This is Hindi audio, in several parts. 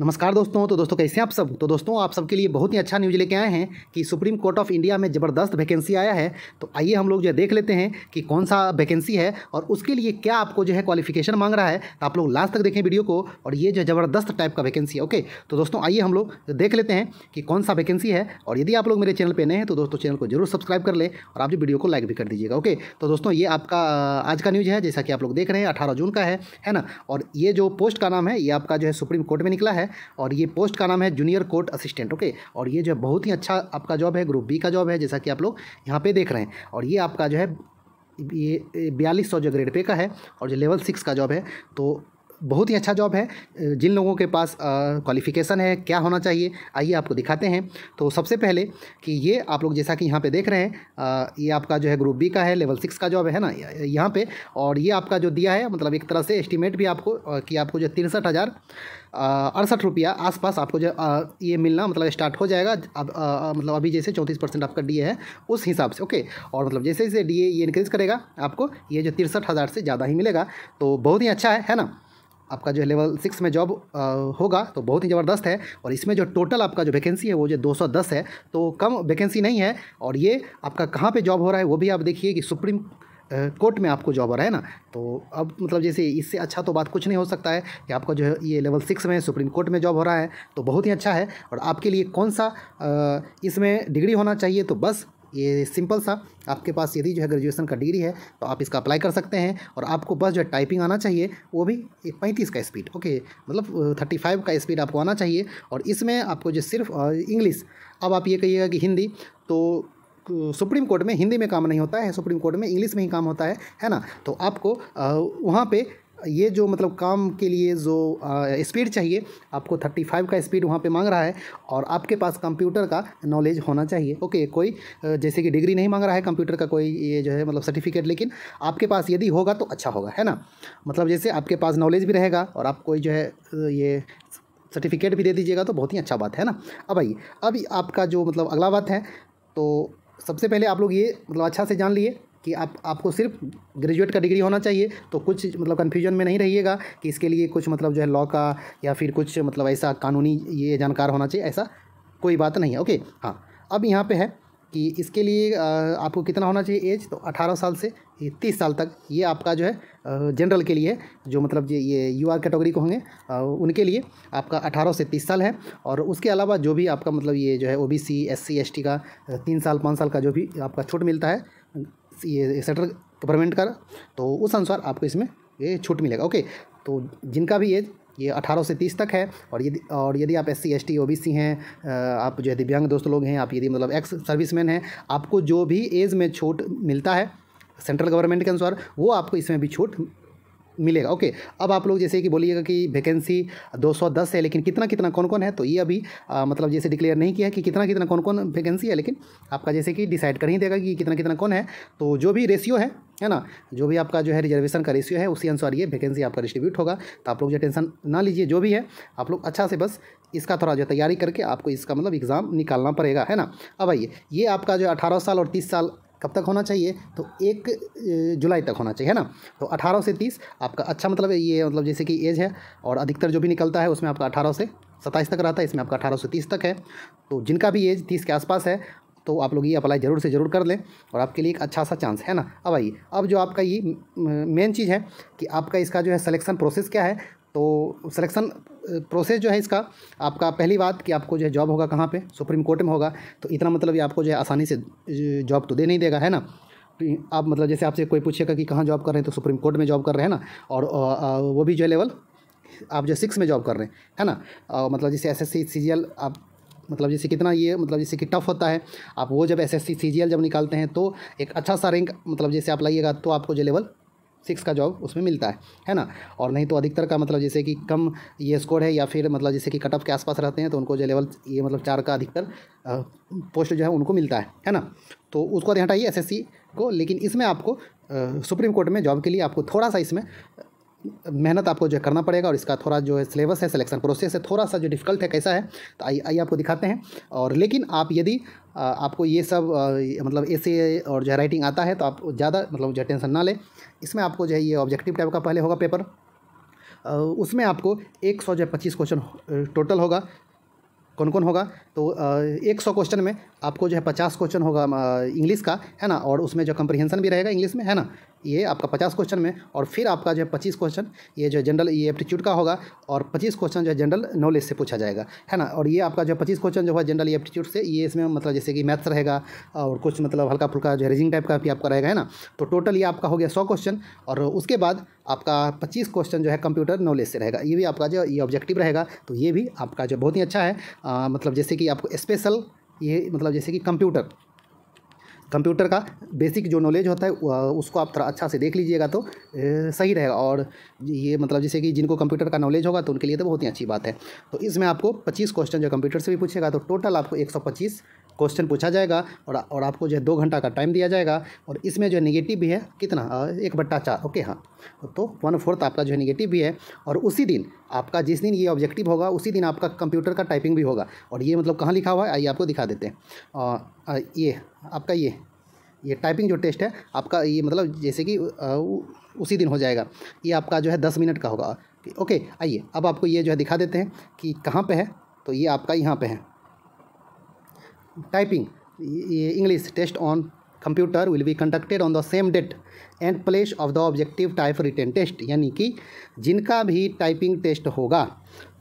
नमस्कार दोस्तों तो दोस्तों कैसे हैं आप सब तो दोस्तों आप सबके लिए बहुत ही अच्छा न्यूज़ लेके आए हैं कि सुप्रीम कोर्ट ऑफ इंडिया में ज़बरदस्त वैकेंसी आया है तो आइए हम लोग जो है देख लेते हैं कि कौन सा वैकेंसी है और उसके लिए क्या आपको जो है क्वालिफिकेशन मांग रहा है तो आप लोग लास्ट तक देखें वीडियो को और ये जो ज़बरदस्त टाइप का वैकेंसी है ओके तो दोस्तों आइए हम लोग देख लेते हैं कि कौन सा वैकेंसी है और यदि आप लोग मेरे चैनल पर नए हैं तो दोस्तों चैनल को जरूर सब्सक्राइब कर लें और आप जो वीडियो को लाइक भी कर दीजिएगा ओके तो दोस्तों ये आपका आज का न्यूज़ है जैसा कि आप लोग देख रहे हैं अठारह जून का है है ना और ये जो पोस्ट का नाम है ये आपका जो है सुप्रीम कोर्ट में निकला है और ये पोस्ट का नाम है जूनियर कोर्ट असिस्टेंट ओके और ये जो बहुत ही अच्छा आपका जॉब है ग्रुप बी का जॉब है जैसा कि आप लोग यहाँ पे देख रहे हैं और ये आपका जो है ये बयालीस सौ जो ग्रेड पे का है और जो लेवल सिक्स का जॉब है तो बहुत ही अच्छा जॉब है जिन लोगों के पास क्वालिफिकेशन है क्या होना चाहिए आइए आपको दिखाते हैं तो सबसे पहले कि ये आप लोग जैसा कि यहाँ पे देख रहे हैं आ, ये आपका जो है ग्रुप बी का है लेवल सिक्स का जॉब है ना यहाँ पे और ये आपका जो दिया है मतलब एक तरह से एस्टिमेट भी आपको कि आपको जो तिरसठ हज़ार अड़सठ रुपया आसपास आपको जो आ, ये मिलना मतलब स्टार्ट हो जाएगा अब मतलब अभी जैसे चौंतीस परसेंट आपका डी है उस हिसाब से ओके और मतलब जैसे जैसे डी ये इनक्रीज़ करेगा आपको ये जो तिरसठ हज़ार से ज़्यादा ही मिलेगा तो बहुत ही अच्छा है है ना आपका जो है लेवल सिक्स में जॉब होगा तो बहुत ही ज़बरदस्त है और इसमें जो टोटल आपका जो वैकेंसी है वो जो 210 है तो कम वैकेंसी नहीं है और ये आपका कहाँ पे जॉब हो रहा है वो भी आप देखिए कि सुप्रीम कोर्ट में आपको जॉब हो रहा है ना तो अब मतलब जैसे इससे अच्छा तो बात कुछ नहीं हो सकता है कि आपका जो है ये लेवल सिक्स में सुप्रीम कोर्ट में जॉब हो रहा है तो बहुत ही अच्छा है और आपके लिए कौन सा इसमें डिग्री होना चाहिए तो बस ये सिंपल सा आपके पास यदि जो है ग्रेजुएशन का डिग्री है तो आप इसका अप्लाई कर सकते हैं और आपको बस जो है टाइपिंग आना चाहिए वो भी एक पैंतीस का स्पीड ओके मतलब थर्टी फाइव का स्पीड आपको आना चाहिए और इसमें आपको जो सिर्फ इंग्लिश अब आप ये कहिएगा कि हिंदी तो सुप्रीम कोर्ट में हिंदी में काम नहीं होता है सुप्रीम कोर्ट में इंग्लिश में ही काम होता है है ना तो आपको वहाँ पे ये जो मतलब काम के लिए जो स्पीड चाहिए आपको 35 का स्पीड वहाँ पे मांग रहा है और आपके पास कंप्यूटर का नॉलेज होना चाहिए ओके कोई जैसे कि डिग्री नहीं मांग रहा है कंप्यूटर का कोई ये जो है मतलब सर्टिफिकेट लेकिन आपके पास यदि होगा तो अच्छा होगा है ना मतलब जैसे आपके पास नॉलेज भी रहेगा और आप कोई जो है ये सर्टिफिकेट भी दे दीजिएगा तो बहुत ही अच्छा बात है ना अब भाई अब आपका जो मतलब अगला बात है तो सबसे पहले आप लोग ये मतलब अच्छा से जान लिए कि आप आपको सिर्फ ग्रेजुएट का डिग्री होना चाहिए तो कुछ मतलब कन्फ्यूजन में नहीं रहिएगा कि इसके लिए कुछ मतलब जो है लॉ का या फिर कुछ मतलब ऐसा कानूनी ये जानकार होना चाहिए ऐसा कोई बात नहीं है ओके हाँ अब यहाँ पे है कि इसके लिए आपको कितना होना चाहिए एज तो अठारह साल से तीस साल तक ये आपका जो है जनरल के लिए जो मतलब ये ये यू आर कैटेगरी को होंगे उनके लिए आपका अठारह से तीस साल है और उसके अलावा जो भी आपका मतलब ये जो है O B C S C S T का तीन साल पाँच साल का जो भी आपका छूट मिलता है ये सेटर गवर्नमेंट का तो उस अनुसार आपको इसमें ये छूट मिलेगा ओके तो जिनका भी एज ये अठारह से तीस तक है और यदि और यदि आप S C S T O B C हैं आप जो है दिव्यांग दोस्त लोग हैं आप यदि मतलब एक्स सर्विसमैन हैं आपको जो भी एज में छूट मिलता है सेंट्रल गवर्नमेंट के अनुसार वो आपको इसमें भी छूट मिलेगा ओके अब आप लोग जैसे कि बोलिएगा कि वैकेंसी 210 है लेकिन कितना कितना कौन कौन है तो ये अभी आ, मतलब जैसे डिक्लेयर नहीं किया कि कितना कितना कौन कौन वैकेंसी है लेकिन आपका जैसे कि डिसाइड कर ही देगा कि कितना कितना कौन है तो जो भी रेशियो है है ना जो भी आपका जो है रिजर्वेशन का रेशियो है उसी अनुसार ये वैकेंसी आपका डिस्ट्रीब्यूट होगा तो आप लोग जो टेंशन ना लीजिए जो भी है आप लोग अच्छा से बस इसका थोड़ा जो तैयारी करके आपको इसका मतलब एग्ज़ाम निकालना पड़ेगा है ना अब आइए ये आपका जो अठारह साल और तीस साल कब तक होना चाहिए तो एक जुलाई तक होना चाहिए है ना तो 18 से 30 आपका अच्छा मतलब ये मतलब जैसे कि एज है और अधिकतर जो भी निकलता है उसमें आपका 18 से 27 तक रहता है इसमें आपका 18 से 30 तक है तो जिनका भी एज 30 के आसपास है तो आप लोग ये अप्लाई ज़रूर से ज़रूर कर लें और आपके लिए एक अच्छा सा चांस है ना अब आइए अब जो आपका ये मेन चीज़ है कि आपका इसका जो है सिलेक्शन प्रोसेस क्या है तो सिलेक्शन प्रोसेस जो है इसका आपका पहली बात कि आपको जो है जॉब होगा कहाँ पे सुप्रीम कोर्ट में होगा तो इतना मतलब ये आपको जो है आसानी से जॉब तो दे नहीं देगा है ना तो आप मतलब जैसे आपसे कोई पूछेगा कि कहाँ जॉब कर रहे हैं तो सुप्रीम कोर्ट में जॉब कर रहे हैं ना और वो भी जो है लेवल आप जो सिक्स में जॉब कर रहे हैं है ना और मतलब जैसे एस एस सी आप मतलब जैसे कितना ये मतलब जैसे कि टफ़ होता है आप वो जब एस एस जब निकालते हैं तो एक अच्छा सा रैंक मतलब जैसे आप लाइएगा तो आपको जो लेवल सिक्स का जॉब उसमें मिलता है है ना और नहीं तो अधिकतर का मतलब जैसे कि कम ये स्कोर है या फिर मतलब जैसे कि कट ऑफ के आसपास रहते हैं तो उनको जो लेवल ये मतलब चार का अधिकतर पोस्ट जो है उनको मिलता है है ना तो उसको ध्यान हटाइए एस को लेकिन इसमें आपको सुप्रीम कोर्ट में जॉब के लिए आपको थोड़ा सा इसमें मेहनत आपको जो करना पड़ेगा और इसका थोड़ा जो है सिलेबस है सिलेक्शन प्रोसेस है थोड़ा सा जो डिफिकल्ट है कैसा है तो आइए आइए आपको दिखाते हैं और लेकिन आप यदि आपको ये सब मतलब ऐसे और जो राइटिंग आता है तो आप ज़्यादा मतलब जो टेंशन ना लें इसमें आपको जो है ये ऑब्जेक्टिव टाइप का पहले होगा पेपर उसमें आपको एक सौ जो पच्चीस क्वेश्चन टोटल होगा कौन कौन होगा तो एक सौ क्वेश्चन में आपको जो है पचास क्वेश्चन होगा इंग्लिश का है ना और उसमें जो कंप्रीहेंसन भी रहेगा इंग्लिश में है ना ये आपका पचास क्वेश्चन में और फिर आपका जो है पच्चीस क्वेश्चन ये जो जनरल ये एप्टीट्यूड का होगा और पच्चीस क्वेश्चन जो है जनरल नॉलेज से पूछा जाएगा है ना और ये आपका जो पच्चीस क्वेश्चन जो है जनरल एप्टीट्यूड से ये इसमें मतलब जैसे कि मैथ्स रहेगा और कुछ मतलब हल्का फुल्का जो रीजिंग टाइप का भी आपका रहेगा है ना तो टोटल ये आपका हो गया सौ क्वेश्चन और उसके बाद आपका पच्चीस क्वेश्चन जो है कंप्यूटर नॉलेज से रहेगा ये भी आपका जो ये ऑब्जेक्टिव रहेगा तो ये भी आपका जो बहुत ही अच्छा है मतलब जैसे कि आपको स्पेशल ये मतलब जैसे कि कंप्यूटर कंप्यूटर का बेसिक जो नॉलेज होता है उसको आप थोड़ा अच्छा से देख लीजिएगा तो सही रहेगा और ये मतलब जैसे कि जिनको कंप्यूटर का नॉलेज होगा तो उनके लिए तो बहुत ही अच्छी बात है तो इसमें आपको पच्चीस क्वेश्चन जो कंप्यूटर से भी पूछेगा तो टोटल आपको एक क्वेश्चन पूछा जाएगा और और आपको जो है दो घंटा का टाइम दिया जाएगा और इसमें जो है निगेटिव भी है कितना एक बट्टा चार ओके हाँ तो वन फोर्थ आपका जो है निगेटिव भी है और उसी दिन आपका जिस दिन ये ऑब्जेक्टिव होगा उसी दिन आपका कंप्यूटर का टाइपिंग भी होगा और ये मतलब कहाँ लिखा हुआ है आइए आपको दिखा देते हैं ये आपका ये ये टाइपिंग जो टेस्ट है आपका ये मतलब जैसे कि उसी दिन हो जाएगा ये आपका जो है दस मिनट का होगा ओके आइए अब आपको ये जो है दिखा देते हैं कि कहाँ पे है तो ये आपका यहाँ पे है typing English test on computer will be conducted on the same date and place of the objective type written test यानी कि जिनका भी टाइपिंग टेस्ट होगा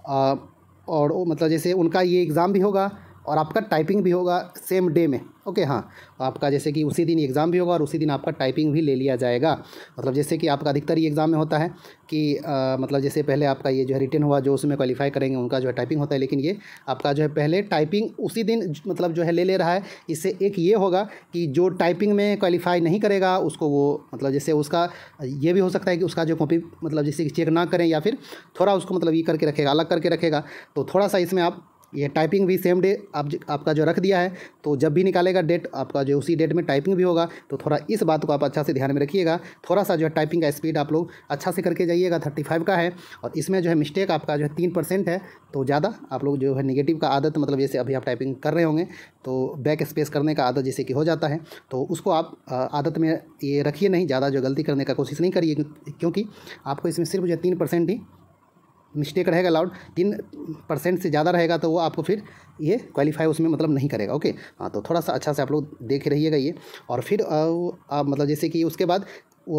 और मतलब जैसे उनका ये एग्ज़ाम भी होगा और आपका टाइपिंग भी होगा सेम डे में ओके हाँ आपका जैसे कि उसी दिन एग्ज़ाम भी होगा और उसी दिन आपका टाइपिंग भी ले लिया जाएगा मतलब जैसे कि आपका अधिकतर ये एग्ज़ाम में होता है कि आ, मतलब जैसे पहले आपका ये जो है रिटर्न हुआ जो उसमें क्वालिफाई करेंगे उनका जो है टाइपिंग होता है लेकिन ये आपका जो है पहले टाइपिंग उसी दिन मतलब जो है ले ले रहा है इससे एक ये होगा कि जो टाइपिंग में क्वालिफाई नहीं करेगा उसको वो मतलब जैसे उसका ये भी हो सकता है कि उसका जो कॉपी मतलब जैसे चेक ना करें या फिर थोड़ा उसको मतलब ये करके रखेगा अलग करके रखेगा तो थोड़ा सा इसमें आप ये टाइपिंग भी सेम डे आप आपका जो रख दिया है तो जब भी निकालेगा डेट आपका जो उसी डेट में टाइपिंग भी होगा तो थोड़ा इस बात को आप अच्छा से ध्यान में रखिएगा थोड़ा सा जो है टाइपिंग का स्पीड आप लोग अच्छा से करके जाइएगा थर्टी फाइव का है और इसमें जो है मिस्टेक आपका जो है तीन परसेंट है तो ज़्यादा आप लोग जो है निगेटिव का आदत मतलब जैसे अभी आप टाइपिंग कर रहे होंगे तो बैक स्पेस करने का आदत जैसे कि हो जाता है तो उसको आप आदत में ये रखिए नहीं ज़्यादा जो गलती करने का कोशिश नहीं करिए क्योंकि आपको इसमें सिर्फ जो है तीन परसेंट ही मिस्टेक रहेगा अलाउड तीन परसेंट से ज़्यादा रहेगा तो वो आपको फिर ये क्वालिफाई उसमें मतलब नहीं करेगा ओके हाँ तो थोड़ा सा अच्छा से आप लोग देख रहिएगा ये और फिर आप मतलब जैसे कि उसके बाद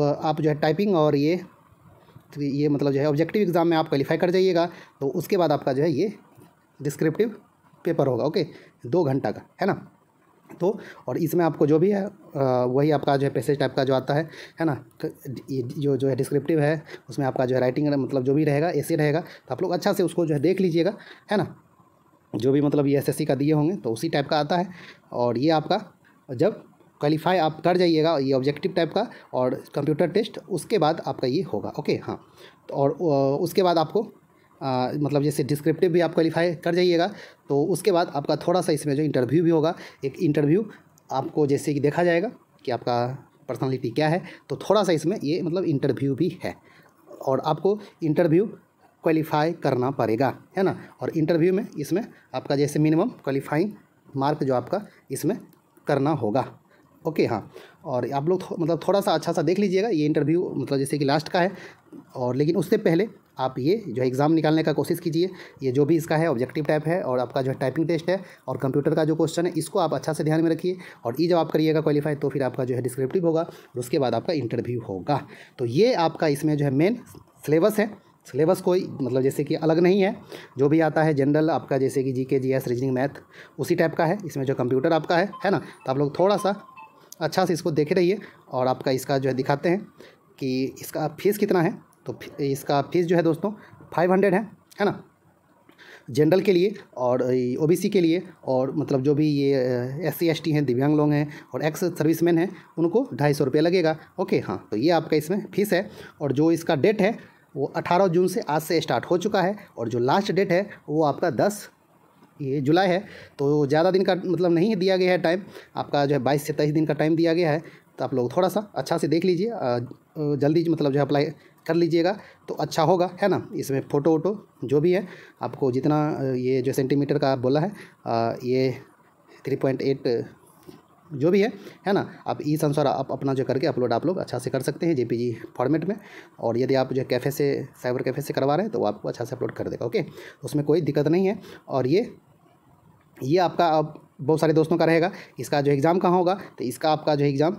आप जो है टाइपिंग और ये तो ये मतलब जो है ऑब्जेक्टिव एग्ज़ाम में आप क्वालिफाई कर जाइएगा तो उसके बाद आपका जो है ये डिस्क्रिप्टिव पेपर होगा ओके दो घंटा का है ना तो और इसमें आपको जो भी है वही आपका जो है पैसेज टाइप का जो आता है है ना जो जो है डिस्क्रिप्टिव है उसमें आपका जो है राइटिंग मतलब जो भी रहेगा ऐसे रहेगा तो आप लोग अच्छा से उसको जो है देख लीजिएगा है ना जो भी मतलब ये एस का दिए होंगे तो उसी टाइप का आता है और ये आपका जब क्वालिफाई आप कर जाइएगा ये ऑब्जेक्टिव टाइप का और कंप्यूटर टेस्ट उसके बाद आपका ये होगा ओके हाँ तो और उसके बाद आपको आ, मतलब जैसे डिस्क्रिप्टिव भी आप क्वालिफाई कर जाइएगा तो उसके बाद आपका थोड़ा सा इसमें जो इंटरव्यू भी होगा एक इंटरव्यू आपको जैसे कि देखा जाएगा कि आपका पर्सनालिटी क्या है तो थोड़ा सा इसमें ये मतलब इंटरव्यू भी है और आपको इंटरव्यू क्वालिफाई करना पड़ेगा है ना और इंटरव्यू में इसमें आपका जैसे मिनिमम क्वालिफाइंग मार्क जो आपका इसमें करना होगा ओके हाँ और आप लोग थो, मतलब थोड़ा सा अच्छा सा देख लीजिएगा ये इंटरव्यू मतलब जैसे कि लास्ट का है और लेकिन उससे पहले आप ये जो एग्ज़ाम निकालने का कोशिश कीजिए ये जो भी इसका है ऑब्जेक्टिव टाइप है और आपका जो है टाइपिंग टेस्ट है और कंप्यूटर का जो क्वेश्चन है इसको आप अच्छा से ध्यान में रखिए और ये जब आप करिएगा क्वालिफाई तो फिर आपका जो है डिस्क्रिप्टिव होगा और उसके बाद आपका इंटरव्यू होगा तो ये आपका इसमें जो है मेन सिलेबस है सिलेबस कोई मतलब जैसे कि अलग नहीं है जो भी आता है जनरल आपका जैसे कि G K G S reasoning math उसी टाइप का है इसमें जो कंप्यूटर आपका है है ना तो आप लोग थोड़ा सा अच्छा से इसको देखे रहिए और आपका इसका जो है दिखाते हैं कि इसका फीस कितना है तो इसका फीस जो है दोस्तों फाइव हंड्रेड है है ना जनरल के लिए और ओबीसी के लिए और मतलब जो भी ये एस सी एस टी हैं दिव्यांग लोग हैं और एक्स सर्विसमैन हैं उनको ढाई सौ रुपये लगेगा ओके हाँ तो ये आपका इसमें फीस है और जो इसका डेट है वो अठारह जून से आज से स्टार्ट हो चुका है और जो लास्ट डेट है वो आपका दस ये जुलाई है तो ज़्यादा दिन का मतलब नहीं दिया गया है टाइम आपका जो है बाईस से तेईस दिन का टाइम दिया गया है तो आप लोग थोड़ा सा अच्छा से देख लीजिए जल्दी मतलब जो है अप्लाई कर लीजिएगा तो अच्छा होगा है ना इसमें फ़ोटो वोटो जो भी है आपको जितना ये जो सेंटीमीटर का आप बोला है ये थ्री पॉइंट एट जो भी है है ना आप इस अनुसार आप अपना जो करके अपलोड आप लोग अच्छा से कर सकते हैं जेपीजी फॉर्मेट में और यदि आप जो कैफ़े से साइबर कैफ़े से करवा रहे हैं तो वो आपको अच्छा से अपलोड कर देगा ओके उसमें कोई दिक्कत नहीं है और ये ये आपका अब बहुत सारे दोस्तों का रहेगा इसका जो एग्ज़ाम कहाँ होगा तो इसका आपका जो एग्ज़ाम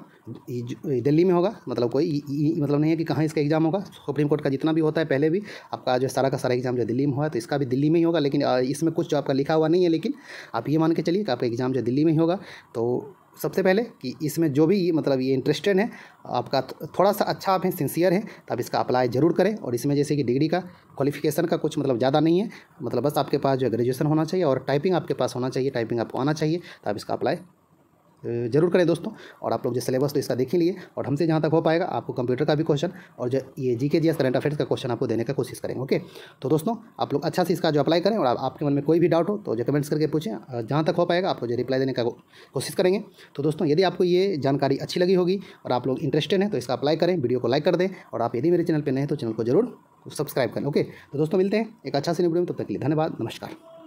दिल्ली में होगा मतलब कोई इ, इ, मतलब नहीं है कि कहाँ इसका एग्ज़ाम होगा सुप्रीम कोर्ट का जितना भी होता है पहले भी आपका जो सारा का सारा एग्ज़ाम जो दिल्ली में हुआ है तो इसका भी दिल्ली में ही होगा लेकिन इसमें कुछ जो आपका लिखा हुआ नहीं है लेकिन आप ये मान के चलिए कि आपका एग्ज़ाम जो दिल्ली में ही होगा तो सबसे पहले कि इसमें जो भी मतलब ये इंटरेस्टेड है आपका थोड़ा सा अच्छा आप हैं सिंसियर हैं तो आप इसका अप्लाई ज़रूर करें और इसमें जैसे कि डिग्री का क्वालिफिकेशन का कुछ मतलब ज़्यादा नहीं है मतलब बस आपके पास जो ग्रेजुएसन होना चाहिए और टाइपिंग आपके पास होना चाहिए टाइपिंग आपको आना चाहिए तो आप इसका अप्लाई जरूर करें दोस्तों और आप लोग जो सिलेबस तो इसका देख ही लिए और हमसे जहाँ तक हो पाएगा आपको कंप्यूटर का भी क्वेश्चन और जो ये G K G S current affairs का क्वेश्चन आपको देने का कोशिश करेंगे ओके तो दोस्तों आप लोग अच्छा से इसका जो अप्लाई करें और आपके मन में कोई भी डाउट हो तो जो कमेंट्स करके पूछें जहाँ तक हो पाएगा आपको जो रिप्लाई देने का कोशिश करेंगे तो दोस्तों यदि आपको ये जानकारी अच्छी लगी होगी और आप लोग इंटरेस्टेड हैं तो इसका अप्लाई करें वीडियो को लाइक कर दें और आप यदि मेरे चैनल पर नहीं तो चैनल को जरूर सब्सक्राइब करें ओके तो दोस्तों मिलते हैं एक अच्छा से वीडियो में तब तक के लिए धन्यवाद नमस्कार